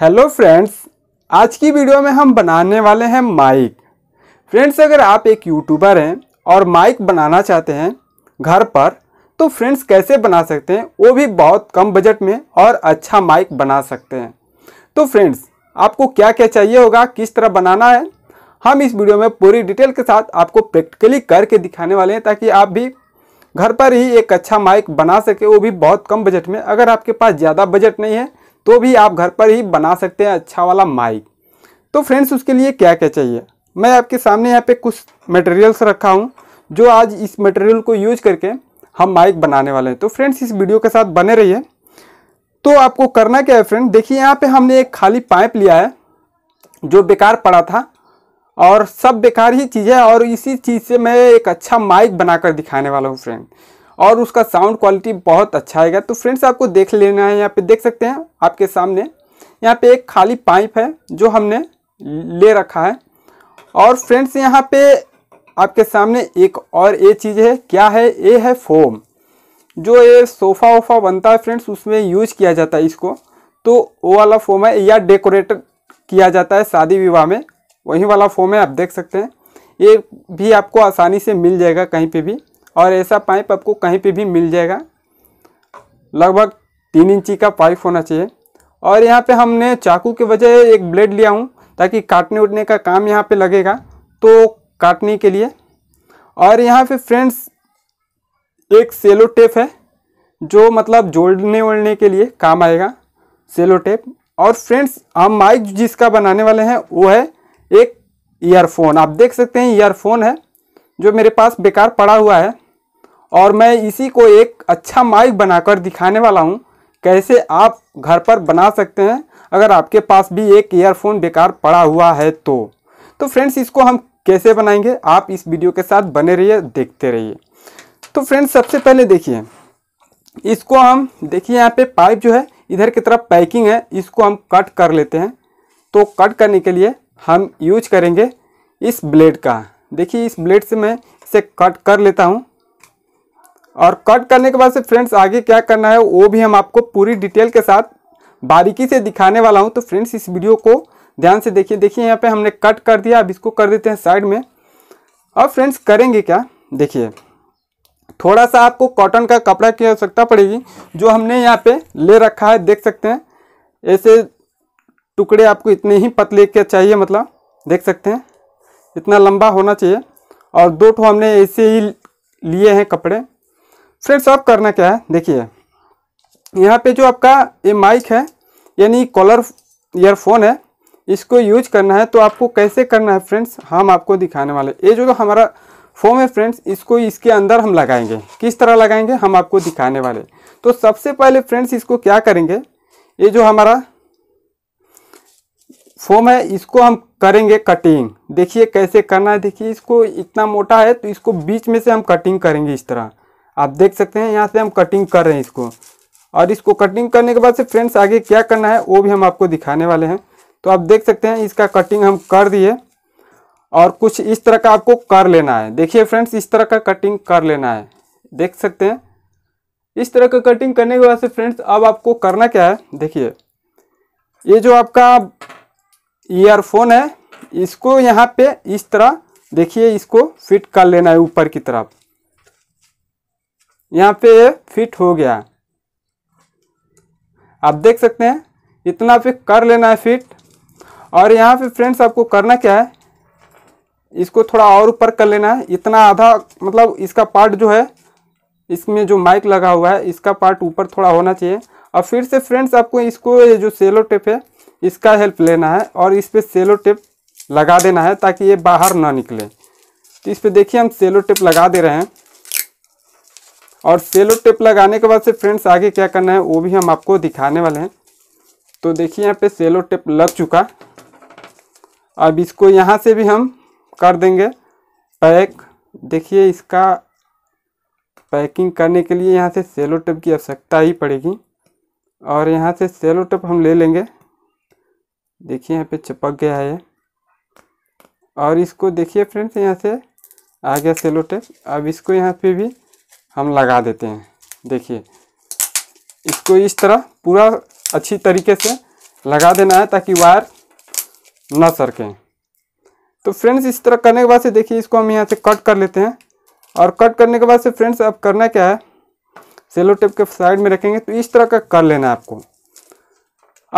hello friends आज की video में हम बनाने वाले हैं माइक फ्रेंड्स अगर आप एक यूट्यूबर हैं और माइक बनाना चाहते हैं घर पर तो फ्रेंड्स कैसे बना सकते हैं वो भी बहुत कम बजट में और अच्छा माइक बना सकते हैं तो फ्रेंड्स आपको क्या क्या चाहिए होगा किस तरह बनाना है हम इस वीडियो में पूरी डिटेल के साथ आपको प्रैक्टिकली करके दिखाने वाले हैं ताकि आप भी घर पर ही एक अच्छा माइक बना सके वो भी बहुत कम बजट में अगर आपके पास ज़्यादा बजट नहीं है तो भी आप घर पर ही बना सकते हैं अच्छा वाला माइक तो फ्रेंड्स उसके लिए क्या क्या चाहिए मैं आपके सामने यहाँ पे कुछ मटेरियल्स रखा हूँ जो आज इस मटेरियल को यूज करके हम माइक बनाने वाले हैं तो फ्रेंड्स इस वीडियो के साथ बने रहिए तो आपको करना क्या है फ्रेंड देखिए यहाँ पे हमने एक खाली पाइप लिया है जो बेकार पड़ा था और सब बेकार ही चीज़ है और इसी चीज़ से मैं एक अच्छा माइक बनाकर दिखाने वाला हूँ फ्रेंड और उसका साउंड क्वालिटी बहुत अच्छा आएगा तो फ्रेंड्स आपको देख लेना है यहाँ पे देख सकते हैं आपके सामने यहाँ पे एक खाली पाइप है जो हमने ले रखा है और फ्रेंड्स यहाँ पे आपके सामने एक और ये चीज़ है क्या है ये है फोम जो ये सोफ़ा वोफा बनता है फ्रेंड्स उसमें यूज किया जाता है इसको तो वो वाला फोम है या डेकोरेट किया जाता है शादी विवाह में वही वाला फोम है आप देख सकते हैं ये भी आपको आसानी से मिल जाएगा कहीं पे भी और ऐसा पाइप आपको कहीं पे भी मिल जाएगा लगभग तीन इंची का पाइप होना चाहिए और यहाँ पे हमने चाकू के बजाय एक ब्लेड लिया हूँ ताकि काटने उटने का काम यहाँ पे लगेगा तो काटने के लिए और यहाँ पे फ्रेंड्स एक सेलो टेप है जो मतलब जोड़ने ओढ़ने के लिए काम आएगा सेलो टेप और फ्रेंड्स हम माइक जिसका बनाने वाले हैं वो है एक ईयरफोन आप देख सकते हैं ईयरफोन है जो मेरे पास बेकार पड़ा हुआ है और मैं इसी को एक अच्छा माइक बनाकर दिखाने वाला हूँ कैसे आप घर पर बना सकते हैं अगर आपके पास भी एक ईयरफोन बेकार पड़ा हुआ है तो तो फ्रेंड्स इसको हम कैसे बनाएंगे आप इस वीडियो के साथ बने रहिए देखते रहिए तो फ्रेंड्स सबसे पहले देखिए इसको हम देखिए यहाँ पे पाइप जो है इधर की तरफ पैकिंग है इसको हम कट कर लेते हैं तो कट करने के लिए हम यूज करेंगे इस ब्लेड का देखिए इस ब्लेड से मैं इसे कट कर लेता हूँ और कट करने के बाद से फ्रेंड्स आगे क्या करना है वो भी हम आपको पूरी डिटेल के साथ बारीकी से दिखाने वाला हूँ तो फ्रेंड्स इस वीडियो को ध्यान से देखिए देखिए यहाँ पे हमने कट कर दिया अब इसको कर देते हैं साइड में और फ्रेंड्स करेंगे क्या देखिए थोड़ा सा आपको कॉटन का कपड़ा की आवश्यकता पड़ेगी जो हमने यहाँ पे ले रखा है देख सकते हैं ऐसे टुकड़े आपको इतने ही पतले के चाहिए मतलब देख सकते हैं इतना लंबा होना चाहिए और दो ठो हमने ऐसे ही लिए हैं कपड़े फ्रेंड्स आप करना क्या है देखिए यहाँ पे जो आपका ये माइक है यानी कॉलर ईयरफोन है इसको यूज करना है तो आपको कैसे करना है फ्रेंड्स हम आपको दिखाने वाले ये जो तो हमारा फोम है फ्रेंड्स इसको इसके अंदर हम लगाएंगे किस तरह लगाएंगे हम आपको दिखाने वाले तो सबसे पहले फ्रेंड्स इसको क्या करेंगे ये जो हमारा फोम है इसको हम करेंगे कटिंग देखिए कैसे करना है देखिए इसको इतना मोटा है तो इसको बीच में से हम कटिंग करेंगे इस तरह आप देख सकते हैं यहाँ से हम कटिंग कर रहे हैं इसको और इसको कटिंग करने के बाद से फ्रेंड्स आगे क्या करना है वो भी हम आपको दिखाने वाले हैं तो आप देख सकते हैं इसका कटिंग हम कर दिए और कुछ इस तरह का आपको कर लेना है देखिए फ्रेंड्स इस तरह का कटिंग कर लेना है देख सकते हैं इस तरह का कटिंग करने के बाद से फ्रेंड्स अब आपको करना क्या है देखिए ये जो आपका ईयरफोन है इसको यहाँ पे इस तरह देखिए इसको फिट कर लेना है ऊपर की तरफ यहाँ पे फिट हो गया आप देख सकते हैं इतना पे कर लेना है फिट और यहाँ पे फ्रेंड्स आपको करना क्या है इसको थोड़ा और ऊपर कर लेना है इतना आधा मतलब इसका पार्ट जो है इसमें जो माइक लगा हुआ है इसका पार्ट ऊपर थोड़ा होना चाहिए और फिर से फ्रेंड्स आपको इसको ये जो सेलो टेप है इसका हेल्प लेना है और इस पर सेलो टेप लगा देना है ताकि ये बाहर ना निकले तो इस पर देखिए हम सेलो टेप लगा दे रहे हैं और सेलो टेप लगाने के बाद से फ्रेंड्स आगे क्या करना है वो भी हम आपको दिखाने वाले हैं तो देखिए यहाँ पे सेलो टेप लग चुका अब इसको यहाँ से भी हम कर देंगे पैक देखिए इसका पैकिंग करने के लिए यहाँ से सेलो टेप की आवश्यकता ही पड़ेगी और यहाँ से सेलो टेप हम ले लेंगे देखिए यहाँ पे चिपक गया है और इसको देखिए फ्रेंड्स यहाँ से आ गया सेलो टेप अब इसको यहाँ पे भी हम लगा देते हैं देखिए इसको इस तरह पूरा अच्छी तरीके से लगा देना है ताकि वायर ना सरकें तो फ्रेंड्स इस तरह करने के बाद से देखिए इसको हम यहाँ से कट कर लेते हैं और कट करने के बाद से फ्रेंड्स अब करना क्या है सेलो टेप के साइड में रखेंगे तो इस तरह का कर लेना है आपको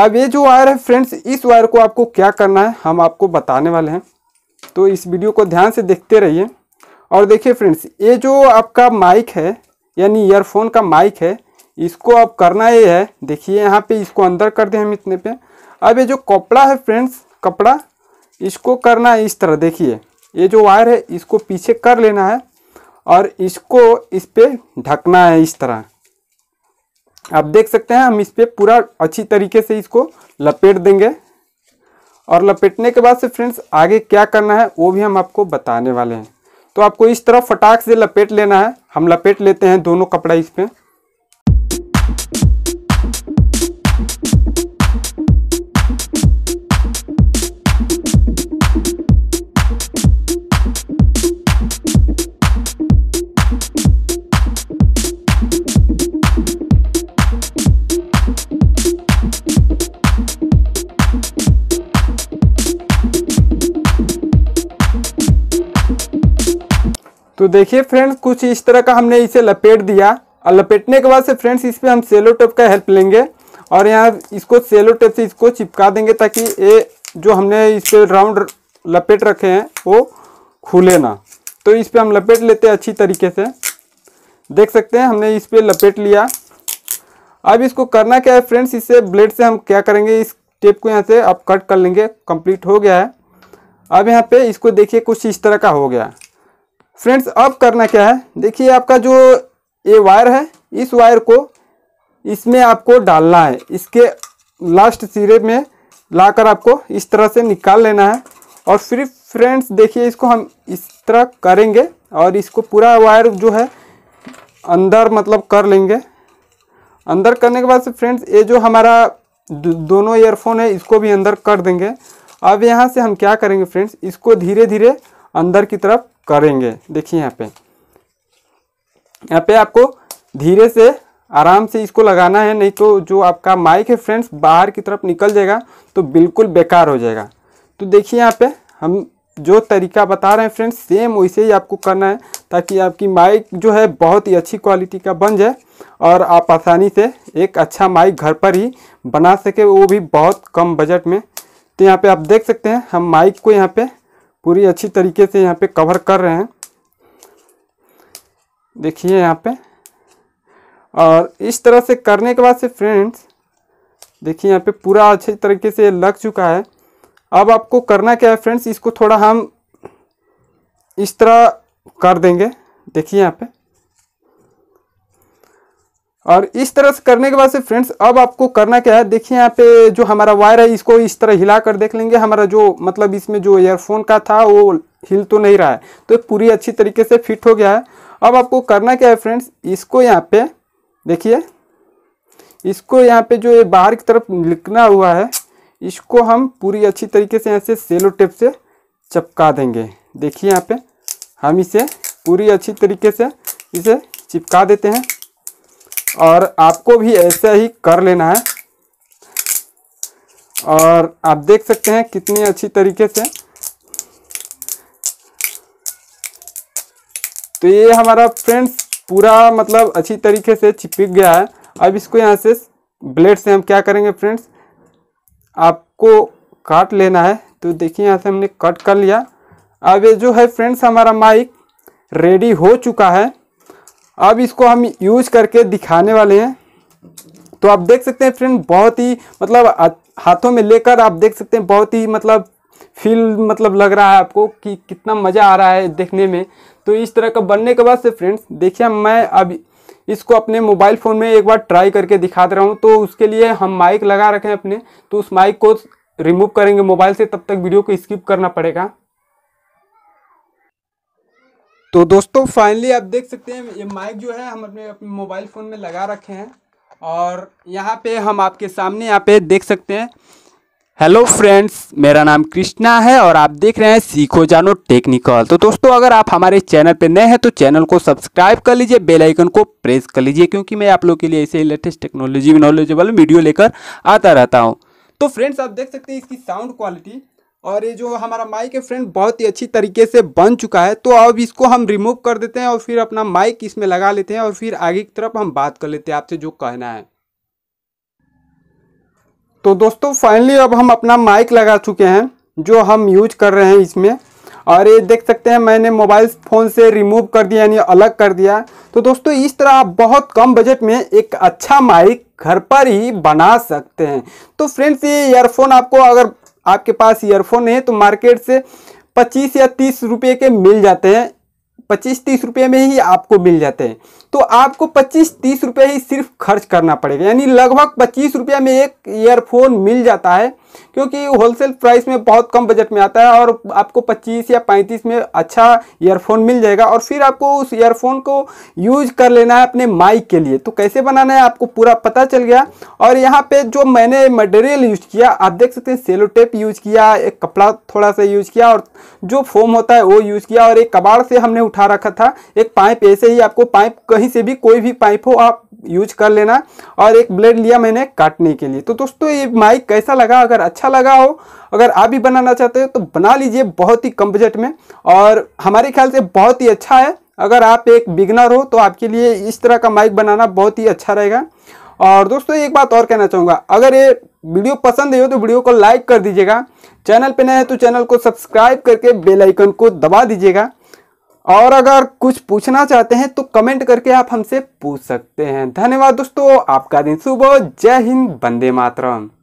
अब ये जो वायर है फ्रेंड्स इस वायर को आपको क्या करना है हम आपको बताने वाले हैं तो इस वीडियो को ध्यान से देखते रहिए और देखिए फ्रेंड्स ये जो आपका माइक है यानी ईयरफोन का माइक है इसको अब करना ये है देखिए यहाँ पे इसको अंदर कर दें हम इतने पे अब ये जो कपड़ा है फ्रेंड्स कपड़ा इसको करना है इस तरह देखिए ये जो वायर है इसको पीछे कर लेना है और इसको इस पर ढकना है इस तरह आप देख सकते हैं हम इस पर पूरा अच्छी तरीके से इसको लपेट देंगे और लपेटने के बाद से फ्रेंड्स आगे क्या करना है वो भी हम आपको बताने वाले हैं तो आपको इस तरह फटाक से लपेट लेना है हम लपेट लेते हैं दोनों कपड़ा इसमें तो देखिए फ्रेंड्स कुछ इस तरह का हमने इसे लपेट दिया और लपेटने के बाद से फ्रेंड्स इस पर हम सेलो टेप का हेल्प लेंगे और यहाँ इसको सेलो टेप से इसको चिपका देंगे ताकि ये जो हमने इस पर राउंड लपेट रखे हैं वो खुले ना तो इस पर हम लपेट लेते हैं अच्छी तरीके से देख सकते हैं हमने इस पर लपेट लिया अब इसको करना क्या है फ्रेंड्स इससे ब्लेड से हम क्या करेंगे इस टेप को यहाँ से आप कट कर लेंगे कंप्लीट हो गया है अब यहाँ पे इसको देखिए कुछ इस तरह का हो गया फ्रेंड्स अब करना क्या है देखिए आपका जो ये वायर है इस वायर को इसमें आपको डालना है इसके लास्ट सिरे में लाकर आपको इस तरह से निकाल लेना है और फिर फ्रेंड्स देखिए इसको हम इस तरह करेंगे और इसको पूरा वायर जो है अंदर मतलब कर लेंगे अंदर करने के बाद से फ्रेंड्स ये जो हमारा दोनों ईयरफोन है इसको भी अंदर कर देंगे अब यहाँ से हम क्या करेंगे फ्रेंड्स इसको धीरे धीरे अंदर की तरफ करेंगे देखिए यहाँ पे यहाँ पे आपको धीरे से आराम से इसको लगाना है नहीं तो जो आपका माइक है फ्रेंड्स बाहर की तरफ निकल जाएगा तो बिल्कुल बेकार हो जाएगा तो देखिए यहाँ पे हम जो तरीका बता रहे हैं फ्रेंड्स सेम वैसे ही आपको करना है ताकि आपकी माइक जो है बहुत ही अच्छी क्वालिटी का बन जाए और आप आसानी से एक अच्छा माइक घर पर ही बना सके वो भी बहुत कम बजट में तो यहाँ पे आप देख सकते हैं हम माइक को यहाँ पे पूरी अच्छी तरीके से यहाँ पे कवर कर रहे हैं देखिए यहाँ पे और इस तरह से करने के बाद से फ्रेंड्स देखिए यहाँ पे पूरा अच्छे तरीके से लग चुका है अब आपको करना क्या है फ्रेंड्स इसको थोड़ा हम इस तरह कर देंगे देखिए यहाँ पे और इस तरह से करने के बाद से फ्रेंड्स अब आपको करना क्या है देखिए यहाँ पे जो हमारा वायर है इसको इस तरह हिला कर देख लेंगे हमारा जो मतलब इसमें जो एयरफोन का था वो हिल तो नहीं रहा है तो पूरी अच्छी तरीके से फिट हो गया है अब आपको करना क्या है फ्रेंड्स इसको यहाँ पे देखिए इसको यहाँ पे जो ये बाहर की तरफ लिखना हुआ है इसको हम पूरी अच्छी तरीके से यहाँ से सेलो टेप से चिपका देंगे देखिए यहाँ पे हम इसे पूरी अच्छी तरीके से इसे चिपका देते हैं और आपको भी ऐसा ही कर लेना है और आप देख सकते हैं कितनी अच्छी तरीके से तो ये हमारा फ्रेंड्स पूरा मतलब अच्छी तरीके से चिपक गया है अब इसको यहाँ से ब्लेड से हम क्या करेंगे फ्रेंड्स आपको काट लेना है तो देखिए यहाँ से हमने कट कर लिया अब ये जो है फ्रेंड्स हमारा माइक रेडी हो चुका है अब इसको हम यूज करके दिखाने वाले हैं तो आप देख सकते हैं फ्रेंड बहुत ही मतलब हाथों में लेकर आप देख सकते हैं बहुत ही मतलब फील मतलब लग रहा है आपको कि कितना मज़ा आ रहा है देखने में तो इस तरह का बनने के बाद से फ्रेंड्स देखिए मैं अब इसको अपने मोबाइल फ़ोन में एक बार ट्राई करके दिखा दे रहा हूँ तो उसके लिए हम माइक लगा रखे हैं अपने तो उस माइक को रिमूव करेंगे मोबाइल से तब तक वीडियो को स्किप करना पड़ेगा तो दोस्तों फाइनली आप देख सकते हैं ये माइक जो है हम अपने अपने मोबाइल फ़ोन में लगा रखे हैं और यहाँ पे हम आपके सामने यहाँ पे देख सकते हैं हेलो फ्रेंड्स मेरा नाम कृष्णा है और आप देख रहे हैं सीखो जानो टेक्निकल तो दोस्तों अगर आप हमारे चैनल पर नए हैं तो चैनल को सब्सक्राइब कर लीजिए बेल आइकन को प्रेस कर लीजिए क्योंकि मैं आप लोग के लिए ऐसे ही लेटेस्ट टेक्नोलॉजी नॉलेजेबल वीडियो लेकर आता रहता हूँ तो फ्रेंड्स आप देख सकते हैं इसकी साउंड क्वालिटी और ये जो हमारा माइक है फ्रेंड बहुत ही अच्छी तरीके से बन चुका है तो अब इसको हम रिमूव कर देते हैं और फिर अपना माइक इसमें लगा लेते हैं और फिर आगे की तरफ हम बात कर लेते हैं आपसे जो कहना है तो दोस्तों फाइनली अब हम अपना माइक लगा चुके हैं जो हम यूज कर रहे हैं इसमें और ये देख सकते हैं मैंने मोबाइल फ़ोन से रिमूव कर दिया यानी अलग कर दिया तो दोस्तों इस तरह आप बहुत कम बजट में एक अच्छा माइक घर पर ही बना सकते हैं तो फ्रेंड्स ये ईयरफोन आपको अगर आपके पास ईयरफोन है तो मार्केट से पच्चीस या तीस रुपये के मिल जाते हैं पच्चीस तीस रुपये में ही आपको मिल जाते हैं तो आपको पच्चीस तीस रुपये ही सिर्फ खर्च करना पड़ेगा यानी लगभग पच्चीस रुपये में एक ईयरफोन मिल जाता है क्योंकि होलसेल प्राइस में बहुत कम बजट में आता है और आपको 25 या 35 में अच्छा ईयरफोन मिल जाएगा और फिर आपको उस ईयरफोन को यूज कर लेना है अपने माइक के लिए तो कैसे बनाना है आपको पूरा पता चल गया और यहाँ पे जो मैंने मटेरियल यूज किया आप देख सकते हैं सेलो टेप यूज किया एक कपड़ा थोड़ा सा यूज किया और जो फोम होता है वो यूज किया और एक कबाड़ से हमने उठा रखा था एक पाइप ऐसे ही आपको पाइप कहीं से भी कोई भी पाइप हो आप यूज कर लेना और एक ब्लेड लिया मैंने काटने के लिए तो दोस्तों ये माइक कैसा लगा अगर अगर अच्छा लगा हो अगर आप भी बनाना चाहते हो तो बना लीजिए बहुत ही कम बजट में और हमारे ख्याल से बहुत ही अच्छा है अगर आप एक बिगनर हो तो आपके लिए इस तरह का माइक बनाना बहुत ही अच्छा रहेगा और दोस्तों एक बात और कहना चाहूँगा अगर ये वीडियो पसंद है तो वीडियो को लाइक कर दीजिएगा चैनल पर नए हैं तो चैनल को सब्सक्राइब करके बेल आइकन को दबा दीजिएगा और अगर कुछ पूछना चाहते हैं तो कमेंट करके आप हमसे पूछ सकते हैं धन्यवाद दोस्तों आपका दिन शुभ हो जय हिंद बंदे मातरम